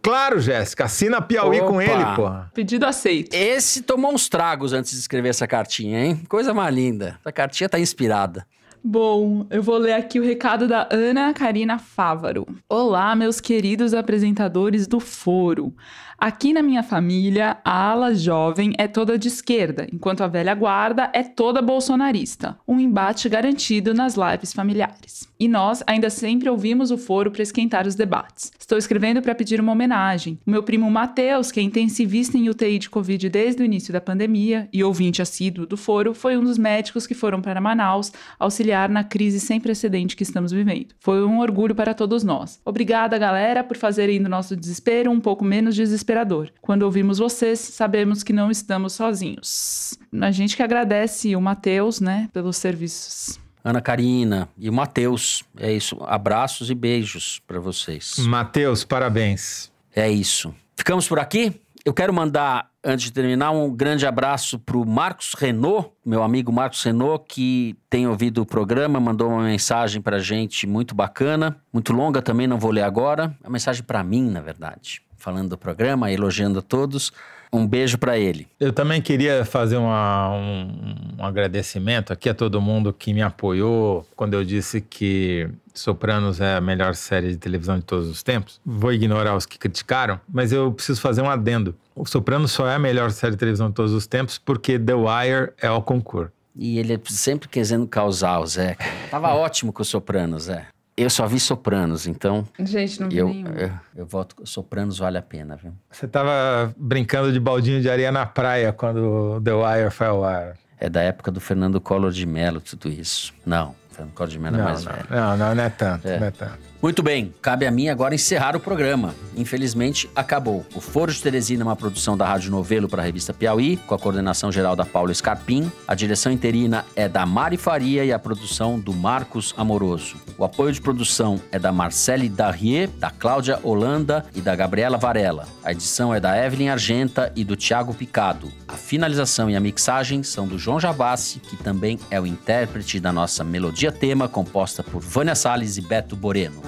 Claro, Jéssica, assina a Piauí Opa. com ele, porra. Pedido aceito. Esse tomou uns tragos antes de escrever essa cartinha, hein? Coisa mais linda. Essa cartinha tá inspirada. Bom, eu vou ler aqui o recado da Ana Karina Fávaro. Olá, meus queridos apresentadores do Foro. Aqui na minha família, a ala jovem é toda de esquerda, enquanto a velha guarda é toda bolsonarista. Um embate garantido nas lives familiares. E nós ainda sempre ouvimos o Foro para esquentar os debates. Estou escrevendo para pedir uma homenagem. O meu primo Matheus, que é intensivista em UTI de Covid desde o início da pandemia e ouvinte assíduo do Foro, foi um dos médicos que foram para Manaus auxiliar auxiliar na crise sem precedente que estamos vivendo. Foi um orgulho para todos nós. Obrigada, galera, por fazerem do nosso desespero um pouco menos desesperador. Quando ouvimos vocês, sabemos que não estamos sozinhos. A gente que agradece o Matheus, né, pelos serviços. Ana Karina e o Matheus. É isso. Abraços e beijos para vocês. Matheus, parabéns. É isso. Ficamos por aqui? Eu quero mandar, antes de terminar, um grande abraço para o Marcos Renault, meu amigo Marcos Renault, que tem ouvido o programa, mandou uma mensagem para gente muito bacana, muito longa também, não vou ler agora. É uma mensagem para mim, na verdade, falando do programa, elogiando a todos. Um beijo para ele. Eu também queria fazer uma, um, um agradecimento aqui a todo mundo que me apoiou quando eu disse que Sopranos é a melhor série de televisão de todos os tempos. Vou ignorar os que criticaram, mas eu preciso fazer um adendo. O Sopranos só é a melhor série de televisão de todos os tempos porque The Wire é o concurso. E ele é sempre querendo causar o Zé. Tava ótimo com o Sopranos, é. Eu só vi Sopranos, então. Gente, não vi eu, nenhum. Eu, é, eu voto. Sopranos vale a pena, viu? Você tava brincando de baldinho de areia na praia quando The Wire foi ao ar. É da época do Fernando Collor de Mello, tudo isso. Não, Fernando Collor de Mello é não, é mais não, velho. Não, não, não é tanto, é. não é tanto. Muito bem, cabe a mim agora encerrar o programa. Infelizmente, acabou. O Foro de Teresina é uma produção da Rádio Novelo para a revista Piauí, com a coordenação geral da Paula Scarpim. A direção interina é da Mari Faria e a produção do Marcos Amoroso. O apoio de produção é da Marcele Darrier, da Cláudia Holanda e da Gabriela Varela. A edição é da Evelyn Argenta e do Tiago Picado. A finalização e a mixagem são do João Javassi, que também é o intérprete da nossa melodia tema, composta por Vânia Salles e Beto Boreno.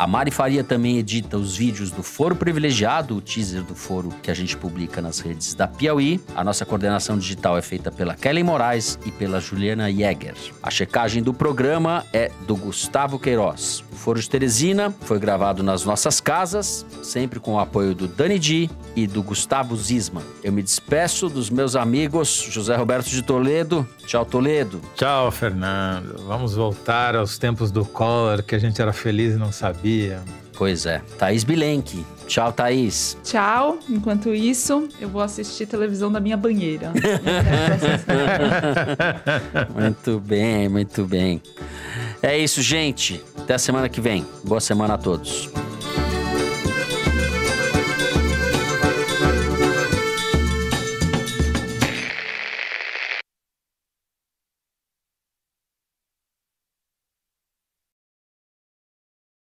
A Mari Faria também edita os vídeos do Foro Privilegiado, o teaser do Foro que a gente publica nas redes da Piauí. A nossa coordenação digital é feita pela Kelly Moraes e pela Juliana Jäger. A checagem do programa é do Gustavo Queiroz. O Foro de Teresina foi gravado nas nossas casas, sempre com o apoio do Dani Di e do Gustavo Zisman. Eu me despeço dos meus amigos José Roberto de Toledo. Tchau, Toledo. Tchau, Fernando. Vamos voltar aos tempos do Collor, que a gente era feliz e não sabia sabia. Pois é. Thaís Bilenque. Tchau, Thaís. Tchau. Enquanto isso, eu vou assistir televisão da minha banheira. muito bem, muito bem. É isso, gente. Até a semana que vem. Boa semana a todos.